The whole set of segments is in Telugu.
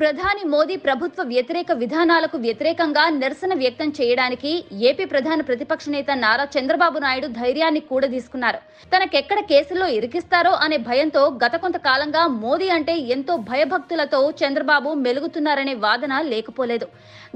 ప్రధాని మోదీ ప్రభుత్వ వ్యతిరేక విధానాలకు వ్యతిరేకంగా నిరసన వ్యక్తం చేయడానికి ఏపీ ప్రధాన ప్రతిపక్ష నేత నారా చంద్రబాబు నాయుడు ధైర్యాన్ని కూడా తీసుకున్నారు తనకెక్కడ కేసుల్లో ఇరికిస్తారో అనే భయంతో గత కొంతకాలంగా మోదీ అంటే ఎంతో భయభక్తులతో చంద్రబాబు మెలుగుతున్నారనే వాదన లేకపోలేదు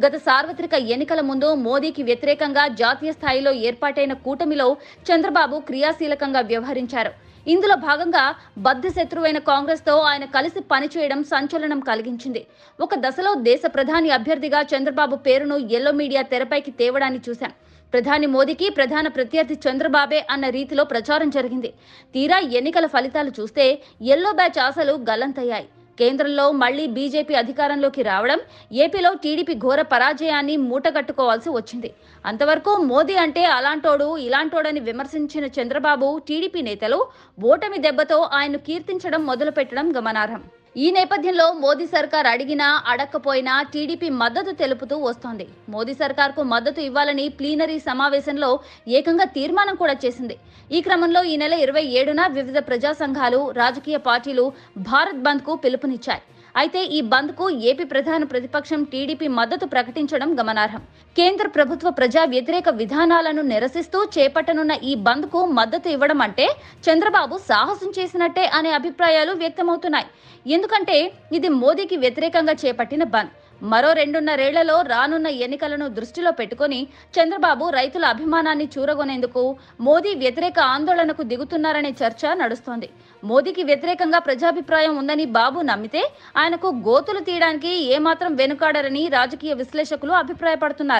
గత సార్వత్రిక ఎన్నికల ముందు మోదీకి వ్యతిరేకంగా జాతీయ స్థాయిలో ఏర్పాటైన కూటమిలో చంద్రబాబు క్రియాశీలకంగా వ్యవహరించారు ఇందులో భాగంగా బద్ధ శత్రువైన కాంగ్రెస్తో ఆయన కలిసి పనిచేయడం సంచలనం కలిగించింది ఒక దశలో దేశ ప్రధాని అభ్యర్థిగా చంద్రబాబు పేరును ఎల్లో మీడియా తెరపైకి తేవడాన్ని చూశాం ప్రధాని మోదీకి ప్రధాన ప్రత్యర్థి చంద్రబాబే అన్న రీతిలో ప్రచారం జరిగింది తీరా ఎన్నికల ఫలితాలు చూస్తే ఎల్లో బ్యాచ్ ఆశలు గల్లంతయ్యాయి కేంద్రంలో మళ్లీ బీజేపీ అధికారంలోకి రావడం ఏపీలో టీడీపీ ఘోర పరాజయాన్ని మూటగట్టుకోవాల్సి వచ్చింది అంతవరకు మోదీ అంటే అలాంటోడు ఇలాంటోడని విమర్శించిన చంద్రబాబు టీడీపీ నేతలు ఓటమి దెబ్బతో ఆయన్ను కీర్తించడం మొదలుపెట్టడం గమనార్హం ఈ నేపథ్యంలో మోదీ సర్కార్ అడిగినా అడక్కపోయినా టీడీపీ మద్దతు తెలుపుతూ వస్తోంది మోదీ సర్కార్కు మద్దతు ఇవ్వాలని ప్లీనరీ సమావేశంలో ఏకంగా తీర్మానం కూడా చేసింది ఈ క్రమంలో ఈ నెల ఇరవై ఏడున వివిధ ప్రజా సంఘాలు రాజకీయ పార్టీలు భారత్ బంద్కు పిలుపునిచ్చాయి అయితే ఈ బంద్కు ఏపీ ప్రధాన ప్రతిపక్షం టీడీపీ మద్దతు ప్రకటించడం గమనార్హం కేంద్ర ప్రభుత్వ ప్రజా వ్యతిరేక విధానాలను నిరసిస్తూ చేపట్టనున్న ఈ బంద్కు మద్దతు ఇవ్వడం అంటే చంద్రబాబు సాహసం చేసినట్టే అనే అభిప్రాయాలు వ్యక్తమవుతున్నాయి ఎందుకంటే ఇది మోదీకి వ్యతిరేకంగా చేపట్టిన బంద్ మరో రెండున్నరేళ్లలో రానున్న ఎన్నికలను దృష్టిలో పెట్టుకుని చంద్రబాబు రైతుల అభిమానాన్ని చూరగొనేందుకు మోదీ వ్యతిరేక ఆందోళనకు దిగుతున్నారనే చర్చ నడుస్తోంది మోదీకి వ్యతిరేకంగా ప్రజాభిప్రాయం ఉందని బాబు నమ్మితే ఆయనకు గోతులు తీయడానికి ఏమాత్రం వెనుకాడరని రాజకీయ విశ్లేషకులు అభిప్రాయపడుతున్నారు